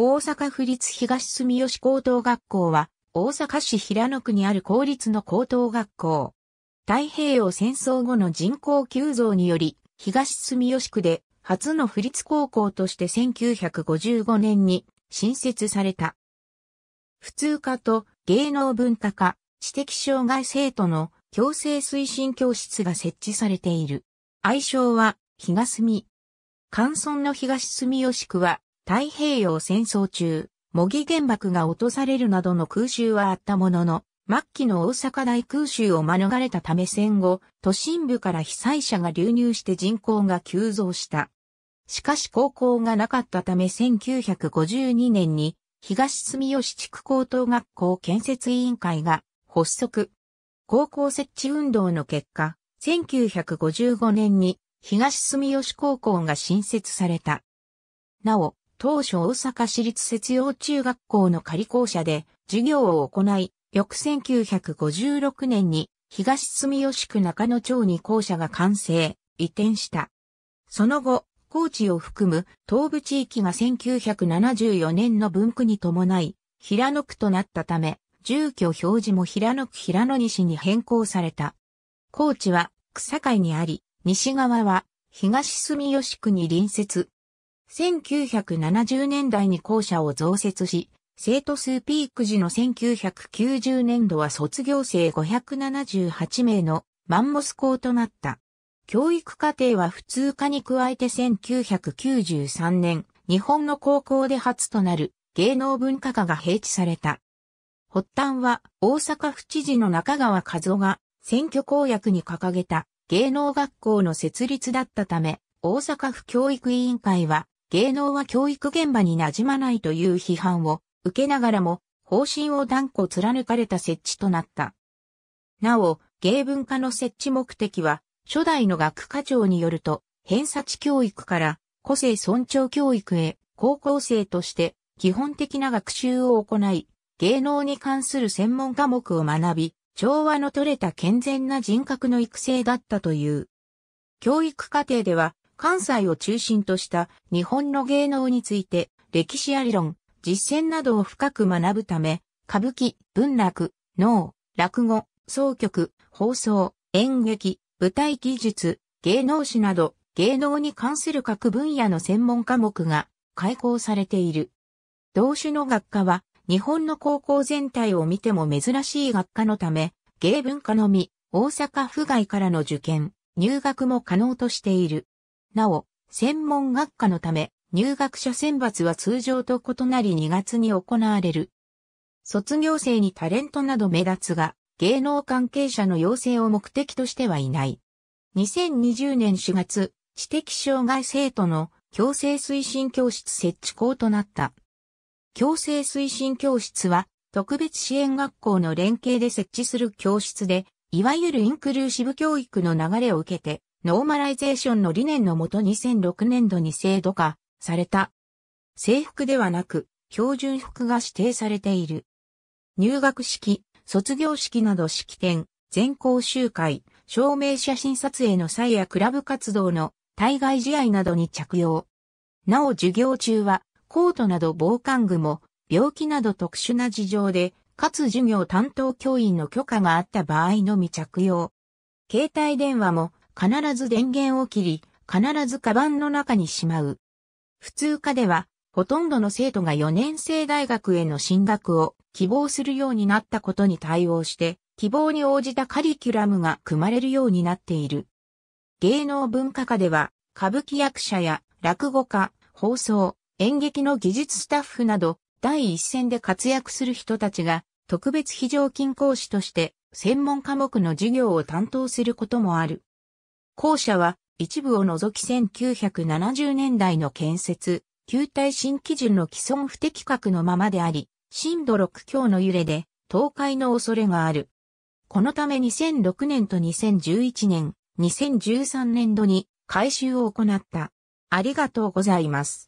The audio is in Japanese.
大阪府立東住吉高等学校は、大阪市平野区にある公立の高等学校。太平洋戦争後の人口急増により、東住吉区で初の府立高校として1955年に新設された。普通科と芸能文化科、知的障害生徒の強制推進教室が設置されている。愛称は、東住。関村の東住吉区は、太平洋戦争中、模擬原爆が落とされるなどの空襲はあったものの、末期の大阪大空襲を免れたため戦後、都心部から被災者が流入して人口が急増した。しかし高校がなかったため1952年に東住吉地区高等学校建設委員会が発足。高校設置運動の結果、1955年に東住吉高校が新設された。なお、当初大阪市立節陽中学校の仮校舎で授業を行い、翌1956年に東住吉区中野町に校舎が完成、移転した。その後、高知を含む東部地域が1974年の分区に伴い、平野区となったため、住居表示も平野区平野西に変更された。高知は草海にあり、西側は東住吉区に隣接、1970年代に校舎を増設し、生徒数ピーク時の1990年度は卒業生578名のマンモス校となった。教育課程は普通科に加えて1993年、日本の高校で初となる芸能文化科が併置された。発端は大阪府知事の中川和夫が選挙公約に掲げた芸能学校の設立だったため、大阪府教育委員会は芸能は教育現場に馴染まないという批判を受けながらも方針を断固貫かれた設置となった。なお、芸文化の設置目的は初代の学科長によると偏差値教育から個性尊重教育へ高校生として基本的な学習を行い、芸能に関する専門科目を学び、調和の取れた健全な人格の育成だったという。教育課程では、関西を中心とした日本の芸能について歴史や理論、実践などを深く学ぶため、歌舞伎、文楽、能、落語、奏曲、放送、演劇、舞台技術、芸能史など芸能に関する各分野の専門科目が開講されている。同種の学科は日本の高校全体を見ても珍しい学科のため、芸文科のみ、大阪府外からの受験、入学も可能としている。なお、専門学科のため、入学者選抜は通常と異なり2月に行われる。卒業生にタレントなど目立つが、芸能関係者の養成を目的としてはいない。2020年4月、知的障害生徒の強制推進教室設置校となった。強制推進教室は、特別支援学校の連携で設置する教室で、いわゆるインクルーシブ教育の流れを受けて、ノーマライゼーションの理念のもと2006年度に制度化された。制服ではなく、標準服が指定されている。入学式、卒業式など式典、全校集会、証明写真撮影の際やクラブ活動の対外試合などに着用。なお授業中は、コートなど防寒具も、病気など特殊な事情で、かつ授業担当教員の許可があった場合のみ着用。携帯電話も必ず電源を切り、必ずカバンの中にしまう。普通科では、ほとんどの生徒が4年生大学への進学を希望するようになったことに対応して、希望に応じたカリキュラムが組まれるようになっている。芸能文化科では、歌舞伎役者や落語家、放送、演劇の技術スタッフなど、第一線で活躍する人たちが、特別非常勤講師として、専門科目の授業を担当することもある。校舎は一部を除き1970年代の建設、旧体新基準の既存不適格のままであり、震度6強の揺れで倒壊の恐れがある。このため2006年と2011年、2013年度に改修を行った。ありがとうございます。